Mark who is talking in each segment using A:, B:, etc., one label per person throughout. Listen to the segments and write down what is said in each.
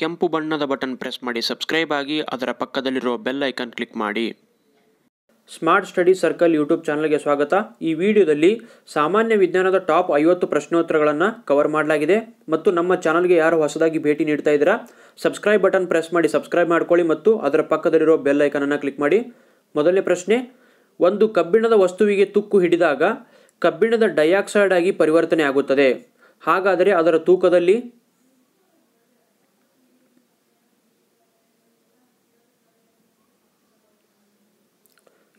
A: ಕೆಂಪು ಬಣ್ಣದ button press ಮಾಡಿ ಸಬ್ಸ್ಕ್ರೈಬ್ ಆಗಿ ಅದರ ಪಕ್ಕದಲ್ಲಿರುವ ಬೆಲ್ ಐಕನ್ ಕ್ಲಿಕ್ ಮಾಡಿ ಸ್ಮಾರ್ಟ್ ಸ್ಟಡಿ ಸರ್ಕಲ್ ಯೂಟ್ಯೂಬ್ ಚಾನಲ್ಗೆ ಸ್ವಾಗತ ಈ ವಿಡಿಯೋದಲ್ಲಿ ಸಾಮಾನ್ಯ ವಿಜ್ಞಾನದ ಟಾಪ್ ಐವತ್ತು ಪ್ರಶ್ನೋತ್ತರಗಳನ್ನು ಕವರ್ ಮಾಡಲಾಗಿದೆ ಮತ್ತು ನಮ್ಮ ಚಾನಲ್ಗೆ ಯಾರು ಹೊಸದಾಗಿ ಭೇಟಿ ನೀಡ್ತಾ ಇದ್ದೀರಾ ಸಬ್ಸ್ಕ್ರೈಬ್ ಬಟನ್ ಪ್ರೆಸ್ ಮಾಡಿ ಸಬ್ಸ್ಕ್ರೈಬ್ ಮಾಡ್ಕೊಳ್ಳಿ ಮತ್ತು ಅದರ ಪಕ್ಕದಲ್ಲಿರೋ ಬೆಲ್ ಐಕನನ್ನು ಕ್ಲಿಕ್ ಮಾಡಿ ಮೊದಲನೇ ಪ್ರಶ್ನೆ ಒಂದು ಕಬ್ಬಿಣದ ವಸ್ತುವಿಗೆ ತುಕ್ಕು ಹಿಡಿದಾಗ ಕಬ್ಬಿಣದ ಡೈಆಕ್ಸೈಡ್ ಆಗಿ ಪರಿವರ್ತನೆ ಆಗುತ್ತದೆ ಹಾಗಾದರೆ ಅದರ ತೂಕದಲ್ಲಿ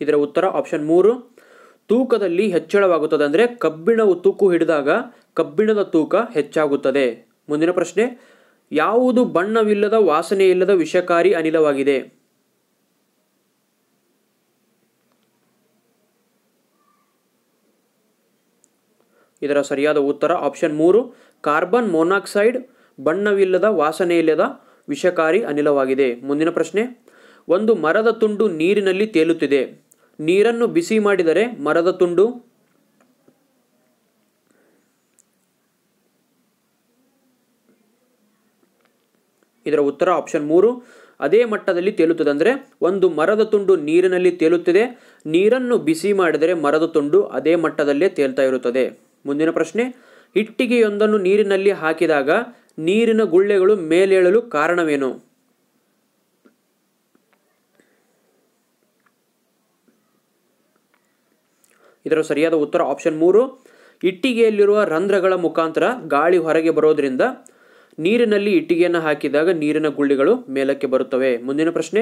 A: ಇದರ ಉತ್ತರ ಆಪ್ಷನ್ ಮೂರು ತೂಕದಲ್ಲಿ ಹೆಚ್ಚಳವಾಗುತ್ತದೆ ಅಂದರೆ ಕಬ್ಬಿಣವು ತೂಕು ಹಿಡಿದಾಗ ಕಬ್ಬಿಣದ ತೂಕ ಹೆಚ್ಚಾಗುತ್ತದೆ ಮುಂದಿನ ಪ್ರಶ್ನೆ ಯಾವುದು ಬಣ್ಣವಿಲ್ಲದ ವಾಸನೆ ಇಲ್ಲದ ವಿಷಕಾರಿ ಅನಿಲವಾಗಿದೆ ಇದರ ಸರಿಯಾದ ಉತ್ತರ ಆಪ್ಷನ್ ಮೂರು ಕಾರ್ಬನ್ ಮೊನಾಕ್ಸೈಡ್ ಬಣ್ಣವಿಲ್ಲದ ವಾಸನೆ ಇಲ್ಲದ ವಿಷಕಾರಿ ಅನಿಲವಾಗಿದೆ ಮುಂದಿನ ಪ್ರಶ್ನೆ ಒಂದು ಮರದ ತುಂಡು ನೀರಿನಲ್ಲಿ ತೇಲುತ್ತಿದೆ ನೀರನ್ನು ಬಿಸಿ ಮಾಡಿದರೆ ಮರದ ತುಂಡು ಇದರ ಉತ್ತರ ಆಪ್ಷನ್ ಮೂರು ಅದೇ ಮಟ್ಟದಲ್ಲಿ ತೇಲುತ್ತದೆ ಅಂದರೆ ಒಂದು ಮರದ ತುಂಡು ನೀರಿನಲ್ಲಿ ತೇಲುತ್ತಿದೆ ನೀರನ್ನು ಬಿಸಿ ಮಾಡಿದರೆ ಮರದ ತುಂಡು ಅದೇ ಮಟ್ಟದಲ್ಲೇ ತೇಲ್ತಾ ಇರುತ್ತದೆ ಮುಂದಿನ ಪ್ರಶ್ನೆ ಇಟ್ಟಿಗೆಯೊಂದನ್ನು ನೀರಿನಲ್ಲಿ ಹಾಕಿದಾಗ ನೀರಿನ ಗುಳ್ಳೆಗಳು ಮೇಲೇಳಲು ಕಾರಣವೇನು ಇದರ ಸರಿಯಾದ ಉತ್ತರ ಆಪ್ಷನ್ ಮೂರು ಇಟ್ಟಿಗೆಯಲ್ಲಿರುವ ರಂಧ್ರಗಳ ಮುಖಾಂತರ ಗಾಳಿ ಹೊರಗೆ ಬರೋದ್ರಿಂದ ನೀರಿನಲ್ಲಿ ಇಟ್ಟಿಗೆಯನ್ನು ಹಾಕಿದಾಗ ನೀರಿನ ಗುಳ್ಳಿಗಳು ಮೇಲಕ್ಕೆ ಬರುತ್ತವೆ ಮುಂದಿನ ಪ್ರಶ್ನೆ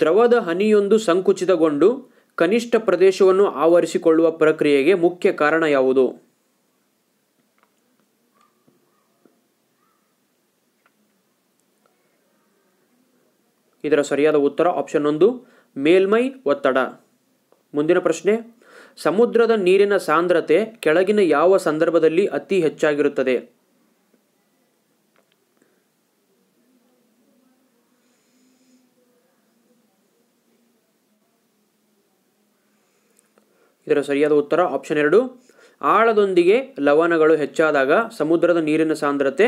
A: ದ್ರವದ ಹನಿಯೊಂದು ಸಂಕುಚಿತಗೊಂಡು ಕನಿಷ್ಠ ಪ್ರದೇಶವನ್ನು ಆವರಿಸಿಕೊಳ್ಳುವ ಪ್ರಕ್ರಿಯೆಗೆ ಮುಖ್ಯ ಕಾರಣ ಯಾವುದು ಇದರ ಸರಿಯಾದ ಉತ್ತರ ಆಪ್ಷನ್ ಒಂದು ಮೇಲ್ಮೈ ಒತ್ತಡ ಮುಂದಿನ ಪ್ರಶ್ನೆ ಸಮುದ್ರದ ನೀರಿನ ಸಾಂದ್ರತೆ ಕೆಳಗಿನ ಯಾವ ಸಂದರ್ಭದಲ್ಲಿ ಅತಿ ಹೆಚ್ಚಾಗಿರುತ್ತದೆ ಇದರ ಸರಿಯಾದ ಉತ್ತರ ಆಪ್ಷನ್ ಎರಡು ಆಳದೊಂದಿಗೆ ಲವಣಗಳು ಹೆಚ್ಚಾದಾಗ ಸಮುದ್ರದ ನೀರಿನ ಸಾಂದ್ರತೆ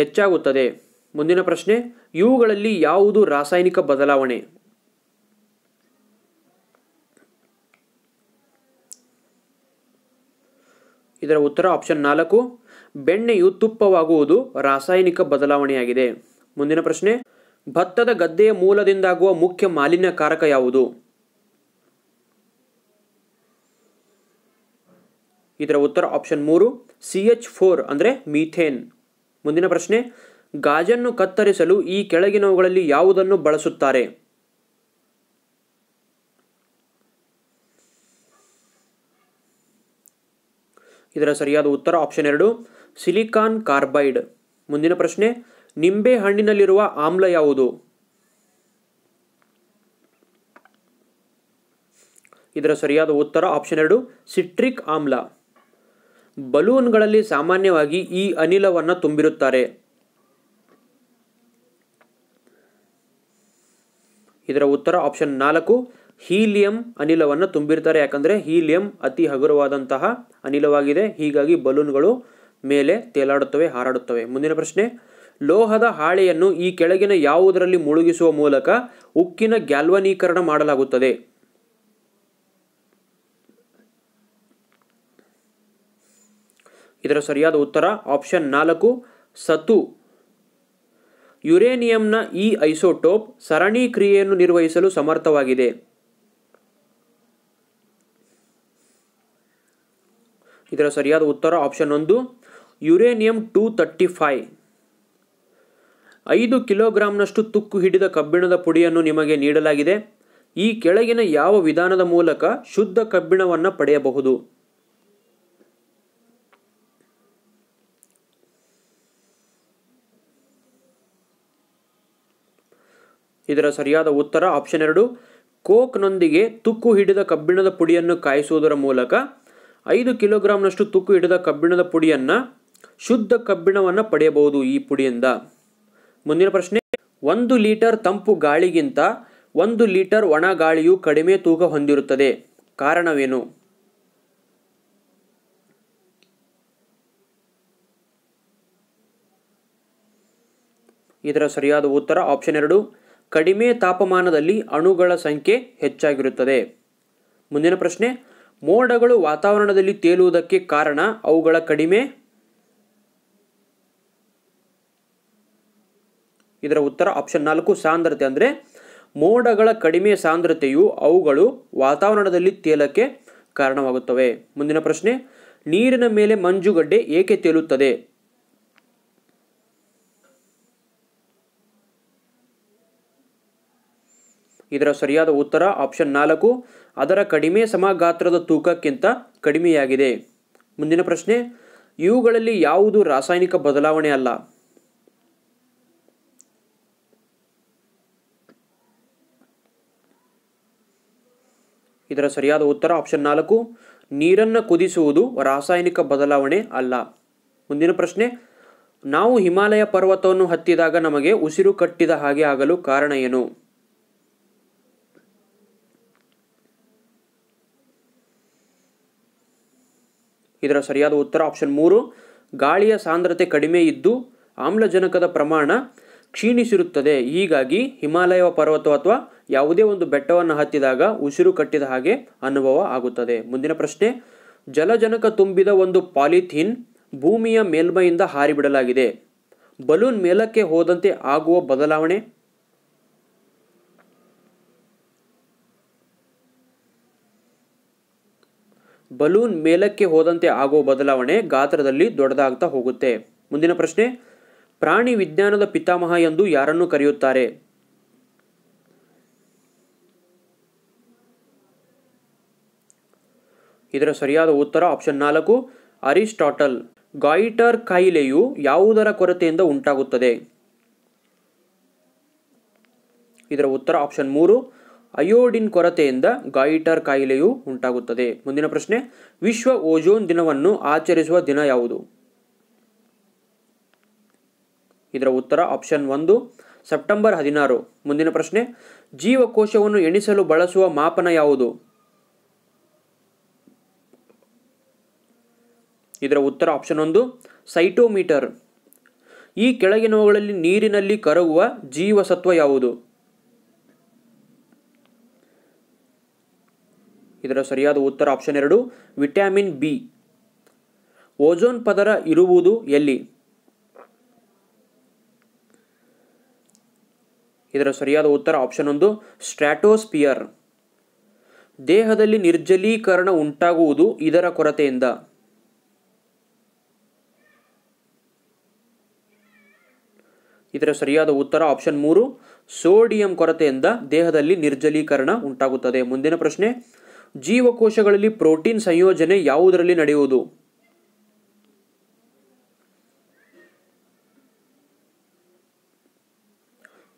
A: ಹೆಚ್ಚಾಗುತ್ತದೆ ಮುಂದಿನ ಪ್ರಶ್ನೆ ಇವುಗಳಲ್ಲಿ ಯಾವುದು ರಾಸಾಯನಿಕ ಬದಲಾವಣೆ ಇದರ ಉತ್ತರ ಆಪ್ಷನ್ ನಾಲ್ಕು ಬೆಣ್ಣೆಯು ತುಪ್ಪವಾಗುವುದು ರಾಸಾಯನಿಕ ಬದಲಾವಣೆಯಾಗಿದೆ ಮುಂದಿನ ಪ್ರಶ್ನೆ ಭತ್ತದ ಗದ್ದೆಯ ಮೂಲದಿಂದಾಗುವ ಮುಖ್ಯ ಮಾಲಿನ್ಯಕಾರಕ ಯಾವುದು ಇದರ ಉತ್ತರ ಆಪ್ಷನ್ ಮೂರು ಸಿ ಎಚ್ ಫೋರ್ ಅಂದರೆ ಮೀಥೇನ್ ಮುಂದಿನ ಪ್ರಶ್ನೆ ಗಾಜನ್ನು ಕತ್ತರಿಸಲು ಈ ಕೆಳಗಿನವುಗಳಲ್ಲಿ ಯಾವುದನ್ನು ಬಳಸುತ್ತಾರೆ ಇದರ ಸರಿಯಾದ ಉತ್ತರ ಆಪ್ಷನ್ ಎರಡು ಸಿಲಿಕಾನ್ ಕಾರ್ಬೈಡ್ ಮುಂದಿನ ಪ್ರಶ್ನೆ ನಿಂಬೆ ಹಣ್ಣಿನಲ್ಲಿರುವ ಆಮ್ಲ ಯಾವುದು ಇದರ ಸರಿಯಾದ ಉತ್ತರ ಆಪ್ಷನ್ ಎರಡು ಸಿಟ್ರಿಕ್ ಆಮ್ಲ ಬಲೂನ್ಗಳಲ್ಲಿ ಸಾಮಾನ್ಯವಾಗಿ ಈ ಅನಿಲವನ್ನು ತುಂಬಿರುತ್ತಾರೆ ಇದರ ಉತ್ತರ ಆಪ್ಷನ್ ನಾಲ್ಕು ಹೀಲಿಯಂ ಅನಿಲವನ್ನು ತುಂಬಿರ್ತಾರೆ ಯಾಕಂದರೆ ಹೀಲಿಯಂ ಅತಿ ಹಗುರವಾದಂತಹ ಅನಿಲವಾಗಿದೆ ಹೀಗಾಗಿ ಬಲೂನ್ಗಳು ಮೇಲೆ ತೇಲಾಡುತ್ತವೆ ಹಾರಾಡುತ್ತವೆ ಮುಂದಿನ ಪ್ರಶ್ನೆ ಲೋಹದ ಹಾಳೆಯನ್ನು ಈ ಕೆಳಗಿನ ಯಾವುದರಲ್ಲಿ ಮುಳುಗಿಸುವ ಮೂಲಕ ಉಕ್ಕಿನ ಗ್ಯಾಲ್ವನೀಕರಣ ಮಾಡಲಾಗುತ್ತದೆ ಇದರ ಸರಿಯಾದ ಉತ್ತರ ಆಪ್ಷನ್ ನಾಲ್ಕು ಸತು ಯುರೇನಿಯಂನ ಈ ಐಸೋಟೋಪ್ ಸರಣಿ ಕ್ರಿಯೆಯನ್ನು ನಿರ್ವಹಿಸಲು ಸಮರ್ಥವಾಗಿದೆ ಇದರ ಸರಿಯಾದ ಉತ್ತರ ಆಪ್ಷನ್ ಒಂದು ಯುರೇನಿಯಂ ಟೂ ತರ್ಟಿ ಫೈ ಐದು ಕಿಲೋಗ್ರಾಂನಷ್ಟು ತುಕ್ಕು ಹಿಡಿದ ಕಬ್ಬಿಣದ ಪುಡಿಯನ್ನು ನಿಮಗೆ ನೀಡಲಾಗಿದೆ ಈ ಕೆಳಗಿನ ಯಾವ ವಿಧಾನದ ಮೂಲಕ ಶುದ್ಧ ಕಬ್ಬಿಣವನ್ನು ಪಡೆಯಬಹುದು ಇದರ ಸರಿಯಾದ ಉತ್ತರ ಆಪ್ಷನ್ ಎರಡು ಕೋಕ್ನೊಂದಿಗೆ ತುಕ್ಕು ಹಿಡಿದ ಕಬ್ಬಿಣದ ಪುಡಿಯನ್ನು ಕಾಯಿಸುವುದರ ಮೂಲಕ ಐದು ಕಿಲೋಗ್ರಾಮ್ನಷ್ಟು ತುಕ್ಕು ಹಿಡಿದ ಕಬ್ಬಿಣದ ಪುಡಿಯನ್ನು ಶುದ್ಧ ಕಬ್ಬಿಣವನ್ನು ಪಡೆಯಬಹುದು ಈ ಪುಡಿಯಿಂದ ಮುಂದಿನ ಪ್ರಶ್ನೆ ಒಂದು ಲೀಟರ್ ತಂಪು ಗಾಳಿಗಿಂತ ಒಂದು ಲೀಟರ್ ಒಣ ಗಾಳಿಯು ಕಡಿಮೆ ತೂಕ ಹೊಂದಿರುತ್ತದೆ ಕಾರಣವೇನು ಇದರ ಸರಿಯಾದ ಉತ್ತರ ಆಪ್ಷನ್ ಎರಡು ಕಡಿಮೆ ತಾಪಮಾನದಲ್ಲಿ ಅಣುಗಳ ಸಂಖ್ಯೆ ಹೆಚ್ಚಾಗಿರುತ್ತದೆ ಮುಂದಿನ ಪ್ರಶ್ನೆ ಮೋಡಗಳು ವಾತಾವರಣದಲ್ಲಿ ತೇಲುವುದಕ್ಕೆ ಕಾರಣ ಅವುಗಳ ಕಡಿಮೆ ಇದರ ಉತ್ತರ ಆಪ್ಷನ್ ನಾಲ್ಕು ಸಾಂದ್ರತೆ ಅಂದರೆ ಮೋಡಗಳ ಕಡಿಮೆ ಸಾಂದ್ರತೆಯು ಅವುಗಳು ವಾತಾವರಣದಲ್ಲಿ ತೇಲಕ್ಕೆ ಕಾರಣವಾಗುತ್ತವೆ ಮುಂದಿನ ಪ್ರಶ್ನೆ ನೀರಿನ ಮೇಲೆ ಮಂಜುಗಡ್ಡೆ ಏಕೆ ತೇಲುತ್ತದೆ ಇದರ ಸರಿಯಾದ ಉತ್ತರ ಆಪ್ಷನ್ ನಾಲ್ಕು ಅದರ ಕಡಿಮೆ ಸಮಗಾತ್ರದ ತೂಕಕ್ಕಿಂತ ಕಡಿಮೆಯಾಗಿದೆ ಮುಂದಿನ ಪ್ರಶ್ನೆ ಇವುಗಳಲ್ಲಿ ಯಾವುದು ರಾಸಾಯನಿಕ ಬದಲಾವಣೆ ಅಲ್ಲ ಇದರ ಸರಿಯಾದ ಉತ್ತರ ಆಪ್ಷನ್ ನಾಲ್ಕು ನೀರನ್ನು ಕುದಿಸುವುದು ರಾಸಾಯನಿಕ ಬದಲಾವಣೆ ಅಲ್ಲ ಮುಂದಿನ ಪ್ರಶ್ನೆ ನಾವು ಹಿಮಾಲಯ ಪರ್ವತವನ್ನು ಹತ್ತಿದಾಗ ನಮಗೆ ಉಸಿರು ಕಟ್ಟಿದ ಹಾಗೆ ಆಗಲು ಕಾರಣ ಏನು ಇದರ ಸರಿಯಾದ ಉತ್ತರ ಆಪ್ಷನ್ ಮೂರು ಗಾಳಿಯ ಸಾಂದ್ರತೆ ಕಡಿಮೆ ಇದ್ದು ಆಮ್ಲಜನಕದ ಪ್ರಮಾಣ ಕ್ಷೀಣಿಸಿರುತ್ತದೆ ಹೀಗಾಗಿ ಹಿಮಾಲಯ ಪರ್ವತ ಅಥವಾ ಯಾವುದೇ ಒಂದು ಬೆಟ್ಟವನ್ನು ಹತ್ತಿದಾಗ ಉಸಿರು ಕಟ್ಟಿದ ಹಾಗೆ ಅನುಭವ ಆಗುತ್ತದೆ ಮುಂದಿನ ಪ್ರಶ್ನೆ ಜಲಜನಕ ತುಂಬಿದ ಒಂದು ಪಾಲಿಥೀನ್ ಭೂಮಿಯ ಮೇಲ್ಮೈಯಿಂದ ಹಾರಿಬಿಡಲಾಗಿದೆ ಬಲೂನ್ ಮೇಲಕ್ಕೆ ಹೋದಂತೆ ಆಗುವ ಬದಲಾವಣೆ ಬಲೂನ್ ಮೇಲಕ್ಕೆ ಹೋದಂತೆ ಆಗುವ ಬದಲಾವಣೆ ಗಾತ್ರದಲ್ಲಿ ದೊಡ್ಡದಾಗ್ತಾ ಹೋಗುತ್ತೆ ಮುಂದಿನ ಪ್ರಶ್ನೆ ಪ್ರಾಣಿ ವಿಜ್ಞಾನದ ಪಿತಾಮಹ ಎಂದು ಯಾರನ್ನು ಕರೆಯುತ್ತಾರೆ ಇದರ ಸರಿಯಾದ ಉತ್ತರ ಆಪ್ಷನ್ ನಾಲ್ಕು ಅರಿಸ್ಟಾಟಲ್ ಗಾಯಿಟರ್ ಕಾಯಿಲೆಯು ಯಾವುದರ ಕೊರತೆಯಿಂದ ಉಂಟಾಗುತ್ತದೆ ಇದರ ಉತ್ತರ ಆಪ್ಷನ್ ಮೂರು ಅಯೋಡಿನ್ ಕೊರತೆಯಿಂದ ಗಾಯಿಟರ್ ಕಾಯಿಲೆಯು ಉಂಟಾಗುತ್ತದೆ ಮುಂದಿನ ಪ್ರಶ್ನೆ ವಿಶ್ವ ಓಜೋನ್ ದಿನವನ್ನು ಆಚರಿಸುವ ದಿನ ಯಾವುದು ಇದರ ಉತ್ತರ ಆಪ್ಷನ್ ಒಂದು ಸೆಪ್ಟೆಂಬರ್ ಹದಿನಾರು ಮುಂದಿನ ಪ್ರಶ್ನೆ ಜೀವಕೋಶವನ್ನು ಎಣಿಸಲು ಬಳಸುವ ಮಾಪನ ಯಾವುದು ಇದರ ಉತ್ತರ ಆಪ್ಷನ್ ಒಂದು ಸೈಟೋಮೀಟರ್ ಈ ಕೆಳಗಿನವುಗಳಲ್ಲಿ ನೀರಿನಲ್ಲಿ ಕರಗುವ ಜೀವಸತ್ವ ಯಾವುದು ಇದರ ಸರಿಯಾದ ಉತ್ತರ ಆಪ್ಷನ್ ಎರಡು ವಿಟಮಿನ್ ಬಿ ಓಜೋನ್ ಪದರ ಇರುವುದು ಎಲ್ಲಿ ಇದರ ಸರಿಯಾದ ಉತ್ತರ ಆಪ್ಷನ್ ಒಂದು ಸ್ಟ್ರಾಟೋಸ್ಪಿಯರ್ ದೇಹದಲ್ಲಿ ನಿರ್ಜಲೀಕರಣ ಉಂಟಾಗುವುದು ಇದರ ಕೊರತೆಯಿಂದ ಇದರ ಸರಿಯಾದ ಉತ್ತರ ಆಪ್ಷನ್ ಮೂರು ಸೋಡಿಯಂ ಕೊರತೆಯಿಂದ ದೇಹದಲ್ಲಿ ನಿರ್ಜಲೀಕರಣ ಉಂಟಾಗುತ್ತದೆ ಮುಂದಿನ ಪ್ರಶ್ನೆ ಜೀವಕೋಶಗಳಲ್ಲಿ ಪ್ರೋಟೀನ್ ಸಂಯೋಜನೆ ಯಾವುದರಲ್ಲಿ ನಡೆಯುವುದು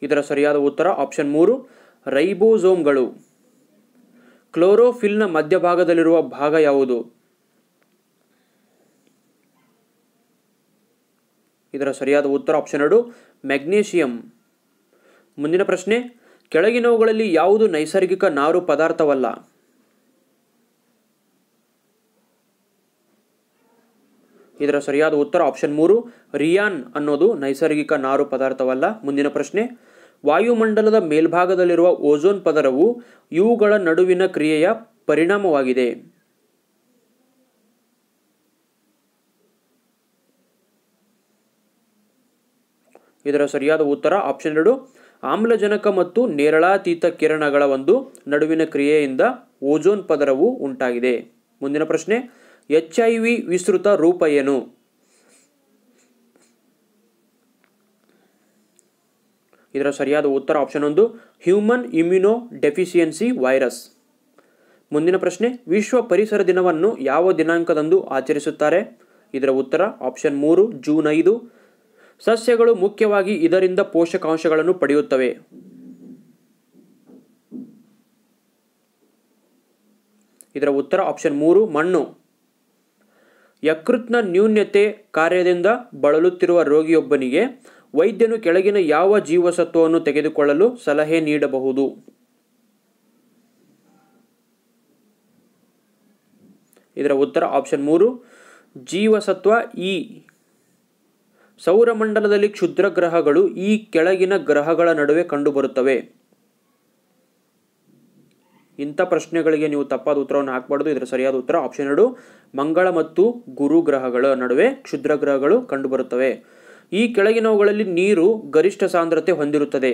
A: ಇದರ ಸರಿಯಾದ ಉತ್ತರ ಆಪ್ಷನ್ ಮೂರು ರೈಬೋಸೋಮ್ಗಳು ಕ್ಲೋರೋಫಿಲ್ನ ಮಧ್ಯಭಾಗದಲ್ಲಿರುವ ಭಾಗ ಯಾವುದು ಇದರ ಸರಿಯಾದ ಉತ್ತರ ಆಪ್ಷನ್ ಎರಡು ಮೆಗ್ನೀಷಿಯಂ ಮುಂದಿನ ಪ್ರಶ್ನೆ ಕೆಳಗಿನವುಗಳಲ್ಲಿ ಯಾವುದು ನೈಸರ್ಗಿಕ ನಾರು ಪದಾರ್ಥವಲ್ಲ ಇದರ ಸರಿಯಾದ ಉತ್ತರ ಆಪ್ಷನ್ ಮೂರು ರಿಯಾನ್ ಅನ್ನೋದು ನೈಸರ್ಗಿಕ ನಾರು ಪದಾರ್ಥವಲ್ಲ ಮುಂದಿನ ಪ್ರಶ್ನೆ ವಾಯುಮಂಡಲದ ಮೇಲ್ಭಾಗದಲ್ಲಿರುವ ಓಜೋನ್ ಪದರವು ಇವುಗಳ ನಡುವಿನ ಕ್ರಿಯೆಯ ಪರಿಣಾಮವಾಗಿದೆ ಇದರ ಸರಿಯಾದ ಉತ್ತರ ಆಪ್ಷನ್ ಎರಡು ಆಮ್ಲಜನಕ ಮತ್ತು ನೇರಳಾತೀತ ಕಿರಣಗಳ ಒಂದು ನಡುವಿನ ಕ್ರಿಯೆಯಿಂದ ಓಜೋನ್ ಪದರವು ಉಂಟಾಗಿದೆ ಮುಂದಿನ ಪ್ರಶ್ನೆ ಎಚ್ ಐ ವಿ ವಿಸ್ತೃತ ರೂಪ ಏನು ಇದರ ಸರಿಯಾದ ಉತ್ತರ ಆಪ್ಷನ್ ಒಂದು ಹ್ಯೂಮನ್ ಇಮ್ಯುನೋ ಡೆಫಿಷಿಯನ್ಸಿ ವೈರಸ್ ಮುಂದಿನ ಪ್ರಶ್ನೆ ವಿಶ್ವ ಪರಿಸರ ದಿನವನ್ನು ಯಾವ ದಿನಾಂಕದಂದು ಆಚರಿಸುತ್ತಾರೆ ಇದರ ಉತ್ತರ ಆಪ್ಷನ್ ಮೂರು ಜೂನ್ ಐದು ಸಸ್ಯಗಳು ಮುಖ್ಯವಾಗಿ ಇದರಿಂದ ಪೋಷಕಾಂಶಗಳನ್ನು ಪಡೆಯುತ್ತವೆ ಇದರ ಉತ್ತರ ಆಪ್ಷನ್ ಮೂರು ಮಣ್ಣು ಯಕೃತ್ನ ನ್ಯೂನ್ಯತೆ ಕಾರ್ಯದಿಂದ ಬಳಲುತ್ತಿರುವ ರೋಗಿಯೊಬ್ಬನಿಗೆ ವೈದ್ಯನು ಕೆಳಗಿನ ಯಾವ ಜೀವಸತ್ವವನ್ನು ತೆಗೆದುಕೊಳ್ಳಲು ಸಲಹೆ ನೀಡಬಹುದು ಇದರ ಉತ್ತರ ಆಪ್ಷನ್ ಮೂರು ಜೀವಸತ್ವ ಇ ಸೌರಮಂಡಲದಲ್ಲಿ ಕ್ಷುದ್ರ ಗ್ರಹಗಳು ಈ ಕೆಳಗಿನ ಗ್ರಹಗಳ ನಡುವೆ ಕಂಡುಬರುತ್ತವೆ ಇಂಥ ಪ್ರಶ್ನೆಗಳಿಗೆ ನೀವು ತಪ್ಪಾದ ಉತ್ತರವನ್ನು ಹಾಕಬಾರ್ದು ಇದರ ಸರಿಯಾದ ಉತ್ತರ ಆಪ್ಷನ್ ಎರಡು ಮಂಗಳ ಮತ್ತು ಗುರು ಗ್ರಹಗಳ ನಡುವೆ ಕ್ಷುದ್ರ ಗ್ರಹಗಳು ಕಂಡುಬರುತ್ತವೆ ಈ ಕೆಳಗಿನವುಗಳಲ್ಲಿ ನೀರು ಗರಿಷ್ಠ ಸಾಂದ್ರತೆ ಹೊಂದಿರುತ್ತದೆ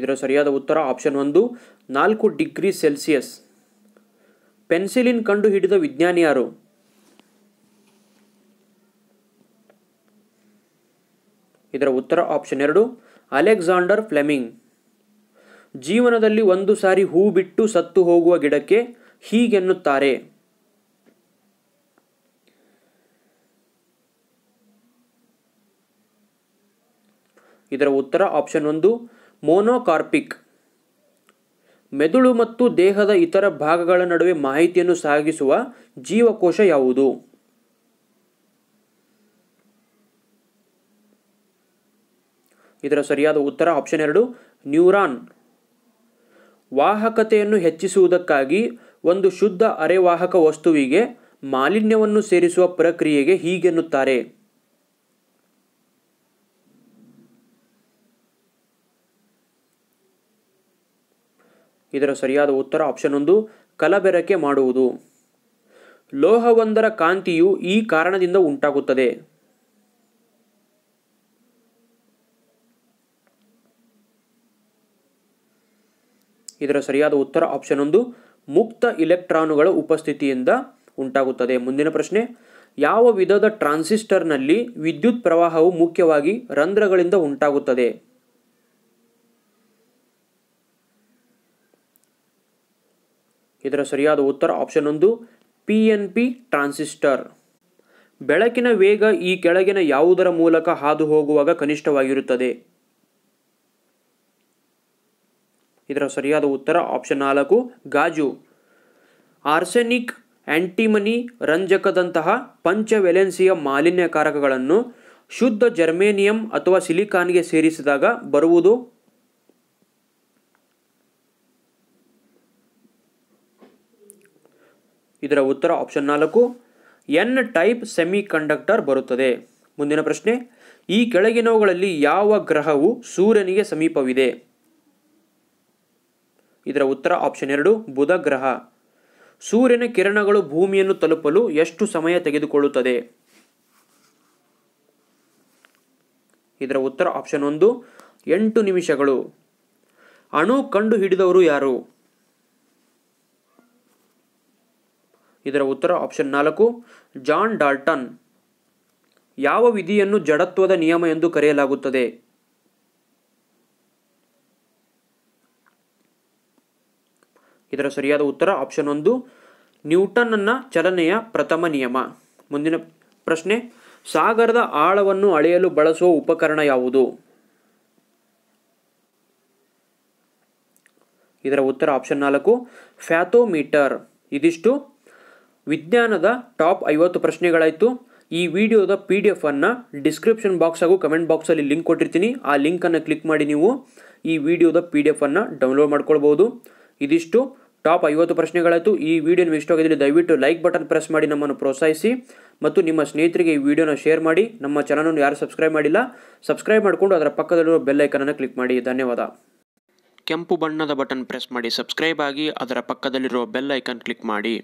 A: ಇದರ ಸರಿಯಾದ ಉತ್ತರ ಆಪ್ಷನ್ ಒಂದು ನಾಲ್ಕು ಡಿಗ್ರಿ ಸೆಲ್ಸಿಯಸ್ ಪೆನ್ಸಿಲಿನ್ ಕಂಡು ಹಿಡಿದ ವಿಜ್ಞಾನಿ ಯಾರು ಇದರ ಉತ್ತರ ಆಪ್ಷನ್ ಎರಡು ಅಲೆಕ್ಸಾಂಡರ್ ಫ್ಲೆಮಿಂಗ್ ಜೀವನದಲ್ಲಿ ಒಂದು ಸಾರಿ ಹೂ ಬಿಟ್ಟು ಸತ್ತು ಹೋಗುವ ಗಿಡಕ್ಕೆ ಹೀಗೆನ್ನುತ್ತಾರೆ ಇದರ ಉತ್ತರ ಆಪ್ಷನ್ ಒಂದು ಮೋನೋಕಾರ್ಪಿಕ್ ಮೆದುಳು ಮತ್ತು ದೇಹದ ಇತರ ಭಾಗಗಳ ನಡುವೆ ಮಾಹಿತಿಯನ್ನು ಸಾಗಿಸುವ ಜೀವಕೋಶ ಯಾವುದು ಇದರ ಸರಿಯಾದ ಉತ್ತರ ಆಪ್ಷನ್ ಎರಡು ನ್ಯೂರಾನ್ ವಾಹಕತೆಯನ್ನು ಹೆಚ್ಚಿಸುವುದಕ್ಕಾಗಿ ಒಂದು ಶುದ್ಧ ಅರೆವಾಹಕ ವಸ್ತುವಿಗೆ ಮಾಲಿನ್ಯವನ್ನು ಸೇರಿಸುವ ಪ್ರಕ್ರಿಯೆಗೆ ಹೀಗೆನ್ನುತ್ತಾರೆ ಇದರ ಸರಿಯಾದ ಉತ್ತರ ಆಪ್ಷನ್ ಒಂದು ಕಲಬೆರಕೆ ಮಾಡುವುದು ಲೋಹವೊಂದರ ಕಾಂತಿಯು ಈ ಕಾರಣದಿಂದ ಉಂಟಾಗುತ್ತದೆ ಇದರ ಸರಿಯಾದ ಉತ್ತರ ಆಪ್ಷನ್ ಒಂದು ಮುಕ್ತ ಇಲೆಕ್ಟ್ರಾನುಗಳ ಉಪಸ್ಥಿತಿಯಿಂದ ಉಂಟಾಗುತ್ತದೆ ಮುಂದಿನ ಪ್ರಶ್ನೆ ಯಾವ ವಿಧದ ಟ್ರಾನ್ಸಿಸ್ಟರ್ನಲ್ಲಿ ವಿದ್ಯುತ್ ಪ್ರವಾಹವು ಮುಖ್ಯವಾಗಿ ರಂಧ್ರಗಳಿಂದ ಉಂಟಾಗುತ್ತದೆ ಇದರ ಸರಿಯಾದ ಉತ್ತರ ಆಪ್ಷನ್ ಒಂದು ಪಿ ಎನ್ ಪಿ ಟ್ರಾನ್ಸಿಸ್ಟರ್ ಬೆಳಕಿನ ವೇಗ ಈ ಕೆಳಗಿನ ಯಾವುದರ ಮೂಲಕ ಹಾದು ಹೋಗುವಾಗ ಕನಿಷ್ಠವಾಗಿರುತ್ತದೆ ಇದರ ಸರಿಯಾದ ಉತ್ತರ ಆಪ್ಷನ್ ನಾಲ್ಕು ಗಾಜು ಆರ್ಸೆನಿಕ್ ಆ್ಯಂಟಿಮನಿ ರಂಜಕದಂತಹ ಪಂಚವೆಲೆನ್ಸಿಯ ಮಾಲಿನ್ಯಕಾರಕಗಳನ್ನು ಶುದ್ಧ ಜರ್ಮೇನಿಯಂ ಅಥವಾ ಸಿಲಿಕಾನ್ಗೆ ಸೇರಿಸಿದಾಗ ಬರುವುದು ಇದರ ಉತ್ತರ ಆಪ್ಷನ್ ನಾಲ್ಕು ಎನ್ ಟೈಪ್ ಸೆಮಿ ಕಂಡಕ್ಟರ್ ಬರುತ್ತದೆ ಮುಂದಿನ ಪ್ರಶ್ನೆ ಈ ಕೆಳಗಿನವುಗಳಲ್ಲಿ ಯಾವ ಗ್ರಹವು ಸೂರ್ಯನಿಗೆ ಸಮೀಪವಿದೆ ಇದರ ಉತ್ತರ ಆಪ್ಷನ್ ಎರಡು ಬುಧ ಗ್ರಹ ಸೂರ್ಯನ ಕಿರಣಗಳು ಭೂಮಿಯನ್ನು ತಲುಪಲು ಎಷ್ಟು ಸಮಯ ತೆಗೆದುಕೊಳ್ಳುತ್ತದೆ ಇದರ ಉತ್ತರ ಆಪ್ಷನ್ ಒಂದು ಎಂಟು ನಿಮಿಷಗಳು ಅಣು ಕಂಡು ಹಿಡಿದವರು ಯಾರು ಇದರ ಉತ್ತರ ಆಪ್ಷನ್ ನಾಲ್ಕು ಜಾನ್ ಡಾಲ್ಟನ್ ಯಾವ ವಿಧಿಯನ್ನು ಜಡತ್ವದ ನಿಯಮ ಎಂದು ಕರೆಯಲಾಗುತ್ತದೆ ಇದರ ಸರಿಯಾದ ಉತ್ತರ ಆಪ್ಷನ್ ಒಂದು ನ್ಯೂಟನ್ನ ಚಲನೆಯ ಪ್ರಥಮ ನಿಯಮ ಮುಂದಿನ ಪ್ರಶ್ನೆ ಸಾಗರದ ಆಳವನ್ನು ಅಳೆಯಲು ಬಳಸುವ ಉಪಕರಣ ಯಾವುದು ಇದರ ಉತ್ತರ ಆಪ್ಷನ್ ನಾಲ್ಕು ಫ್ಯಾಥೋಮೀಟರ್ ಇದಿಷ್ಟು ವಿಜ್ಞಾನದ ಟಾಪ್ ಐವತ್ತು ಪ್ರಶ್ನೆಗಳಾಯಿತು ಈ ವಿಡಿಯೋದ ಪಿ ಡಿ ಎಫನ್ನು ಡಿಸ್ಕ್ರಿಪ್ಷನ್ ಬಾಕ್ಸ್ ಹಾಗೂ ಕಮೆಂಟ್ ಬಾಕ್ಸಲ್ಲಿ ಲಿಂಕ್ ಕೊಟ್ಟಿರ್ತೀನಿ ಆ ಲಿಂಕನ್ನು ಕ್ಲಿಕ್ ಮಾಡಿ ನೀವು ಈ ವಿಡಿಯೋದ ಪಿ ಡಿ ಎಫನ್ನು ಡೌನ್ಲೋಡ್ ಮಾಡ್ಕೊಳ್ಬೋದು ಇದಿಷ್ಟು ಟಾಪ್ ಐವತ್ತು ಪ್ರಶ್ನೆಗಳಾಯಿತು ಈ ವಿಡಿಯೋ ಇಷ್ಟ ಇಷ್ಟವಾಗಿದ್ದರೆ ದಯವಿಟ್ಟು ಲೈಕ್ ಬಟನ್ ಪ್ರೆಸ್ ಮಾಡಿ ನಮ್ಮನ್ನು ಪ್ರೋತ್ಸಾಹಿಸಿ ಮತ್ತು ನಿಮ್ಮ ಸ್ನೇಹಿತರಿಗೆ ಈ ವಿಡಿಯೋನ ಶೇರ್ ಮಾಡಿ ನಮ್ಮ ಚಾನಲನ್ನು ಯಾರು ಸಬ್ಸ್ಕ್ರೈಬ್ ಮಾಡಿಲ್ಲ ಸಬ್ಸ್ಕ್ರೈಬ್ ಮಾಡಿಕೊಂಡು ಅದರ ಪಕ್ಕದಲ್ಲಿರುವ ಬೆಲ್ಲೈಕನನ್ನು ಕ್ಲಿಕ್ ಮಾಡಿ ಧನ್ಯವಾದ ಕೆಂಪು ಬಣ್ಣದ ಬಟನ್ ಪ್ರೆಸ್ ಮಾಡಿ ಸಬ್ಸ್ಕ್ರೈಬ್ ಆಗಿ ಅದರ ಪಕ್ಕದಲ್ಲಿರುವ ಬೆಲ್ ಐಕನ್ ಕ್ಲಿಕ್ ಮಾಡಿ